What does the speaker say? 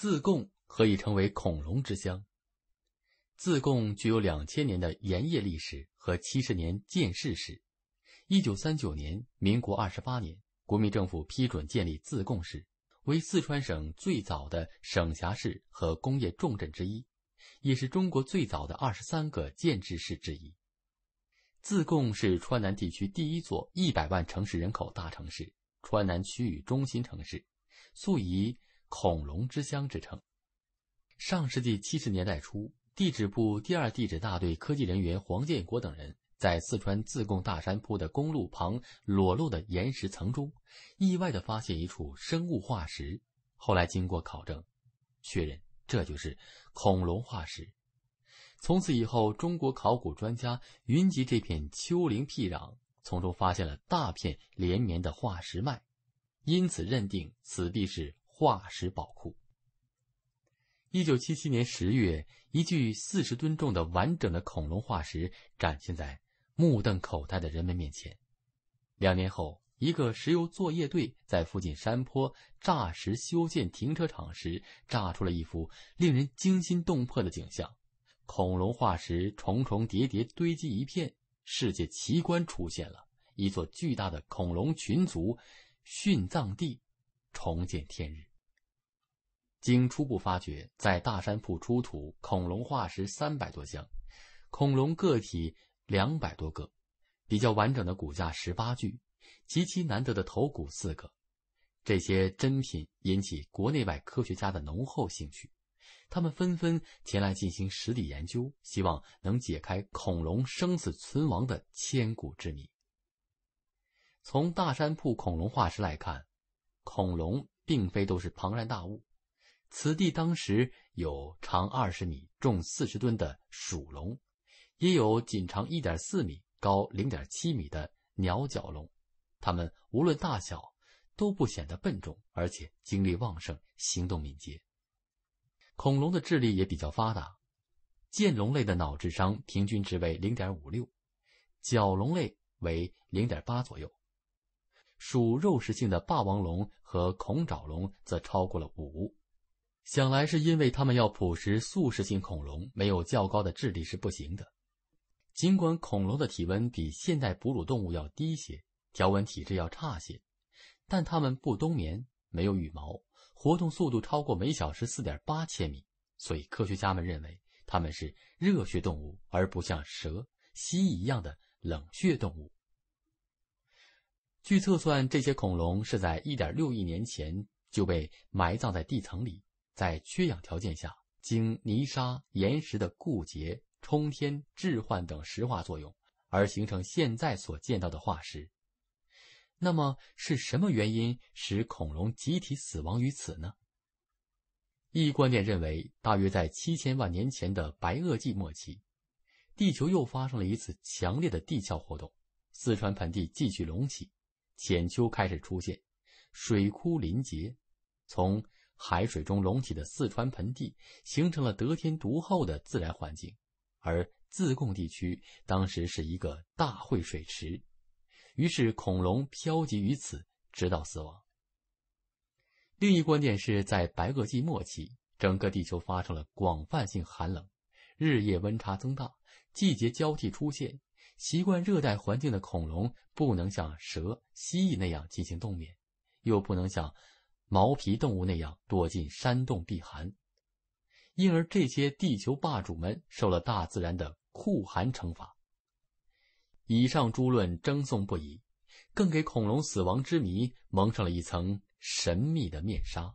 自贡何以成为恐龙之乡？自贡具有两千年的盐业历史和七十年建市史。一九三九年，民国二十八年，国民政府批准建立自贡市，为四川省最早的省辖市和工业重镇之一，也是中国最早的二十三个建制市之一。自贡是川南地区第一座一百万城市人口大城市，川南区域中心城市，素以。恐龙之乡之称。上世纪七十年代初，地质部第二地质大队科技人员黄建国等人在四川自贡大山铺的公路旁裸露的岩石层中，意外的发现一处生物化石。后来经过考证，确认这就是恐龙化石。从此以后，中国考古专家云集这片丘陵僻壤，从中发现了大片连绵的化石脉，因此认定此地是。化石宝库。一九七七年十月，一具四十吨重的完整的恐龙化石展现在目瞪口呆的人们面前。两年后，一个石油作业队在附近山坡炸石修建停车场时，炸出了一幅令人惊心动魄的景象：恐龙化石重重叠叠堆积一片，世界奇观出现了一座巨大的恐龙群族殉葬地，重见天日。经初步发掘，在大山铺出土恐龙化石三百多箱，恐龙个体两百多个，比较完整的骨架十八具，极其难得的头骨四个。这些珍品引起国内外科学家的浓厚兴趣，他们纷纷前来进行实地研究，希望能解开恐龙生死存亡的千古之谜。从大山铺恐龙化石来看，恐龙并非都是庞然大物。此地当时有长二十米、重四十吨的鼠龙，也有仅长一点四米、高零点七米的鸟脚龙。它们无论大小都不显得笨重，而且精力旺盛、行动敏捷。恐龙的智力也比较发达，剑龙类的脑智商平均值为零点五六，角龙类为零点八左右。属肉食性的霸王龙和恐爪龙则超过了五。想来是因为它们要捕食素食性恐龙，没有较高的智力是不行的。尽管恐龙的体温比现代哺乳动物要低些，条纹体质要差些，但它们不冬眠，没有羽毛，活动速度超过每小时四点八千米，所以科学家们认为它们是热血动物，而不像蛇、蜥蜴一样的冷血动物。据测算，这些恐龙是在一点六亿年前就被埋葬在地层里。在缺氧条件下，经泥沙、岩石的固结、冲天置换等石化作用，而形成现在所见到的化石。那么，是什么原因使恐龙集体死亡于此呢？一观点认为，大约在七千万年前的白垩纪末期，地球又发生了一次强烈的地壳活动，四川盆地继续隆起，浅丘开始出现，水库林结，从。海水中隆起的四川盆地形成了得天独厚的自然环境，而自贡地区当时是一个大汇水池，于是恐龙漂集于此直到死亡。另一关键是在白垩纪末期，整个地球发生了广泛性寒冷，日夜温差增大，季节交替出现，习惯热带环境的恐龙不能像蛇、蜥蜴那样进行冬眠，又不能像。毛皮动物那样躲进山洞避寒，因而这些地球霸主们受了大自然的酷寒惩罚。以上诸论争讼不已，更给恐龙死亡之谜蒙上了一层神秘的面纱。